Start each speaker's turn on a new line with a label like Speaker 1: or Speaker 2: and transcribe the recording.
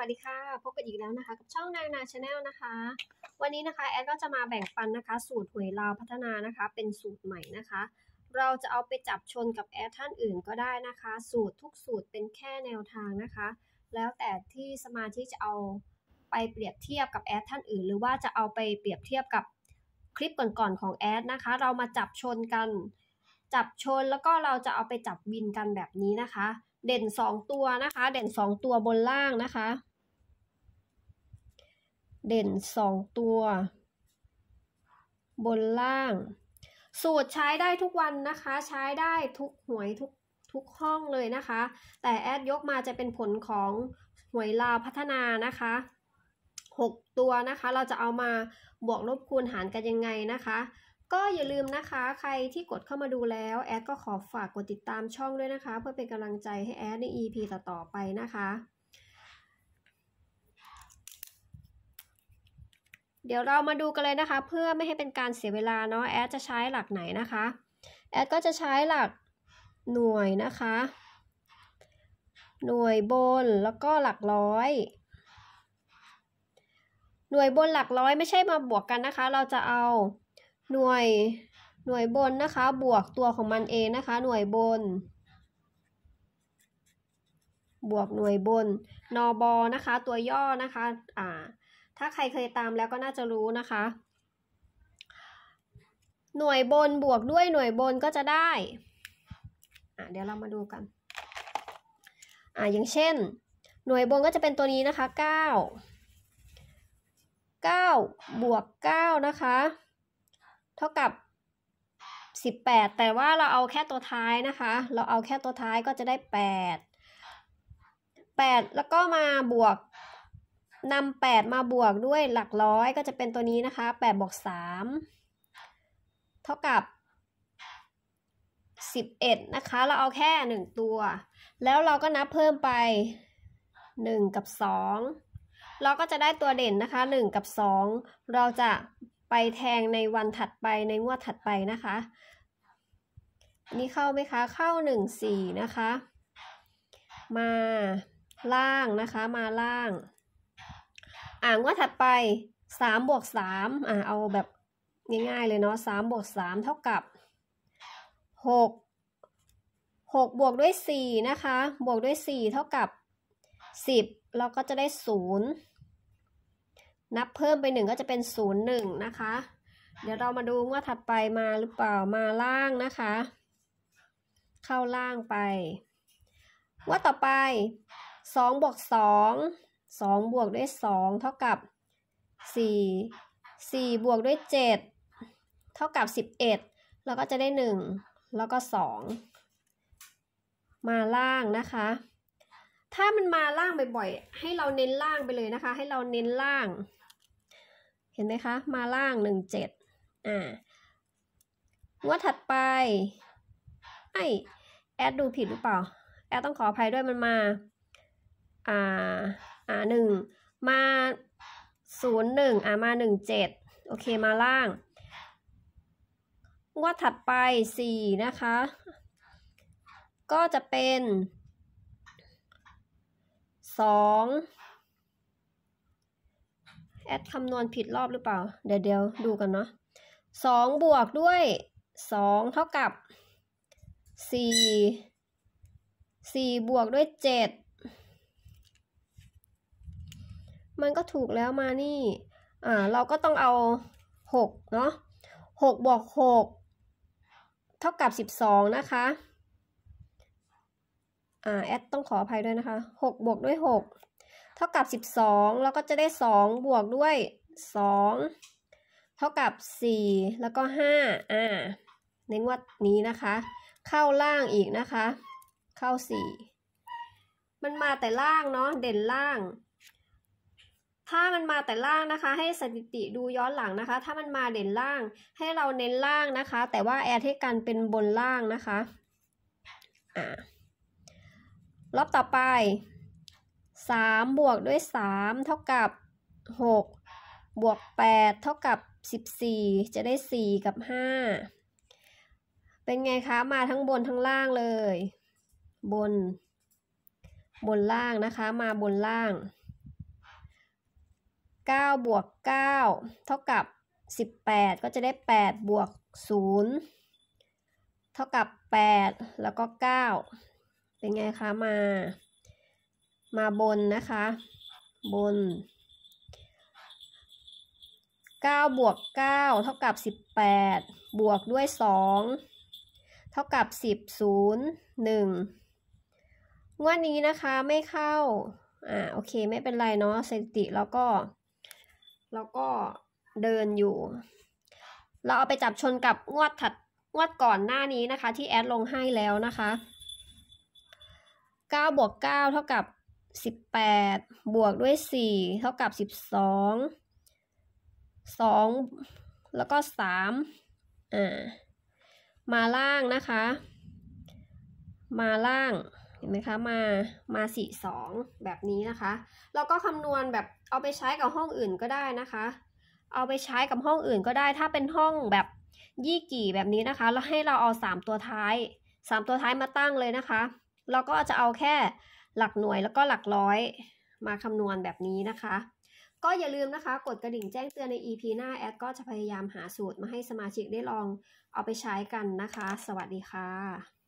Speaker 1: วัสดีค่ะ พบกันอีกแล้วนะคะกับช่องนางนาชาแนลนะคะ วันนี้นะคะแอดก็จะมาแบ่งปันนะคะ สูตรหวยลาวพัฒนานะคะ เป็นสูตรใหม่นะคะ เราจะเอาไปจับชนกับแอดท่านอื่น ก็ได้นะคะ สูตรทุกสูตรเป็นแค่แนวทางนะคะ แล้วแต่ที่สมาชิกจะเอาไปเปรียบเทียบกับแอดท่านอื่น หรือว่าจะเอาไปเปรียบเทียบกับคลิปก่อนๆของแอดนะคะ เรามาจับชนกัน จับชนแล้วก็เราจะเอาไปจับวินกันแบบนี้นะคะ เด่น 2 ตัวนะคะ เด่น 2 ตัวบนล่างนะคะเด่น 2 ตัว บนล่างสูตรใช้ได้ทุกวันนะคะใช้ได้ทุกหวยทุกทุกห้องเลยนะคะ แต่แอดยกมาจะเป็นผลของหวยลาวพัฒนานะคะ 6 ตัวนะคะเราจะเอามาบวกลบคูณหารกันยังไงนะคะ ก็อย่าลืมนะคะ ใครที่กดเข้ามาดูแล้วแอดก็ขอฝากกดติดตามช่องด้วยนะคะ เพื่อเป็นกำลังใจให้แอดใน EP ต่อๆไปนะคะเดี๋ยวเรามาดูกันเลยนะคะ เพื่อไม่ให้เป็นการเสียเวลาเนาะแอดจะใช้หลักไหนนะคะแอดก็จะใช้หลักหน่วยนะคะ หน่วยบนแล้วก็หลักร้อย หน่วยบนหลักร้อยไม่ใช่มาบวกกันนะคะเราจะเอาหน่วยหน่วยบนนะคะ บวกตัวของมันเองนะคะหน่วยบน บวกหน่วยบนนอบอนะคะตัวย่อนะคะอ่าถ้าใครเคยตามแล้วก็น่าจะรู้นะคะ หน่วยบนบวกด้วยหน่วยบนก็จะได้ เดี๋ยวเรามาดูกัน อ่าอย่างเช่นหน่วยบนก็จะเป็นตัวนี้นะคะ 9 9บวก9นะคะเท่ากับ 18 แต่ว่าเราเอาแค่ตัวท้ายนะคะ เราเอาแค่ตัวท้ายก็จะได้ 8 8 แล้วก็มาบวกนำ 8 มาบวกด้วยหลักร้อยก็จะเป็นตัวนี้นะคะ8บวก3เท่ากับ11นะคะ เราเอาแค่ 1 ตัว แล้วเราก็นับเพิ่มไป 1 กับ2 เราก็จะได้ตัวเด่นนะคะ 1 กับ 2 เราจะไปแทงในวันถัดไปในงวดถัดไปนะคะ นี่เข้าไหมคะ เข้า 1 4 นะคะ มาล่างนะคะมาล่างอ่างว่าถัดไปสามบวกสามอ่าเอาแบบง่ายๆเลยเนาะสามบวกสามเท่ากับหกหกบวกด้วยสี่นะคะ บวกด้วยสี่เท่ากับสิบเราก็จะได้ศูนย์นับเพิ่มไปหนึ่งก็จะเป็นศูนย์หนึ่งนะคะ เดี๋ยวเรามาดูว่าถัดไปมาหรือเปล่ามาล่างนะคะ เข้าล่างไป ว่าต่อไปสองบวกสอง2บวกด้วย 2 เท่ากับ4 4บวกด้วย 7 เท่ากับ 11 แล้วก็จะได้ 1 แล้วก็ 2 มาล่างนะคะ ถ้ามันมาล่างบ่อยๆ ให้เราเน้นล่างไปเลยนะคะ ให้เราเน้นล่าง เห็นไหมคะ มาล่าง 17อ่า งวดถัดไปไอแอดดูผิดหรือเปล่า แอดต้องขออภัยด้วยมันมา อ่าอ่าหนึ่งมาศูนย์หนึ่งอ่ามาหนึ่งเจ็ดโอเค มาล่างงวดถัดไปสี่นะคะ ก็จะเป็นสองแอดคำนวณผิดรอบหรือเปล่า เดี๋ยวเดี๋ยวดูกันเนาะสองบวกด้วยสองเท่ากับสี่สี่บวกด้วยเจ็ดมันก็ถูกแล้วมานี่อ่า เราก็ต้องเอาหกเนาะหกบวกหกเท่ากับสิบองนะคะ อ่าแอดต้องขออภัยด้วยนะคะหกบวกด้วยหกเท่ากับสิบองแล้วก็จะได้สองบวกด้วยสองเท่ากับสี่แล้วก็ห้าอ่าในงวดนี้นะคะ เข้าล่างอีกนะคะ เข้าสี่มันมาแต่ล่างเนาะ เด่นล่างถ้ามันมาแต่ล่างนะคะให้สถิติดูย้อนหลังนะคะ ถ้ามันมาเด่นล่างให้เราเน้นล่างนะคะ แต่ว่าแอร์เทกันเป็นบนล่างนะคะอ่ารอบต่อไป 3 บวกด้วย 3 เท่ากับ 6 บวก 8 เท่ากับ 14 จะได้ 4 กับ 5 เป็นไงคะมาทั้งบนทั้งล่างเลย บน บนล่างนะคะมาบนล่าง9บวก 9 เท่ากับ 18 ก็จะได้ 8 บวก 0 เท่ากับ 8 แล้วก็ 9 เป็นไงคะ มา มาบนนะคะ บน 9 บวก 9 เท่ากับ 18 บวกด้วย 2 เท่ากับ 10 0 1งวดนี้นะคะไม่เข้า อ่าโอเคไม่เป็นไรเนาะสถิติแล้วก็แล้วก็เดินอยู่ เราเอาไปจับชนกับงวดถัดงวดก่อนหน้านี้นะคะ ที่แอดลงให้แล้วนะคะ9บวก9เท่ากับ18บวกด้วย4เท่ากับ12 2 แล้วก็ 3 อ่ามาล่างนะคะ มาล่างเห็นไหมคะมามาสี่สองแบบนี้นะคะแล้วก็คำนวณแบบเอาไปใช้กับห้องอื่นก็ได้นะคะ เอาไปใช้กับห้องอื่นก็ได้ ถ้าเป็นห้องแบบยี่กี่แบบนี้นะคะ แล้วให้เราเอาสามตัวท้ายสามตัวท้ายมาตั้งเลยนะคะแล้วก็จะเอาแค่หลักหน่วยแล้วก็หลักร้อย มาคำนวณแบบนี้นะคะ ก็อย่าลืมนะคะ กด กระดิ่งแจ้งเตือนใน EP หน้าแอดก็จะพยายามหาสูตรมาให้สมาชิกได้ลองเอาไปใช้กันนะคะ สวัสดีค่ะ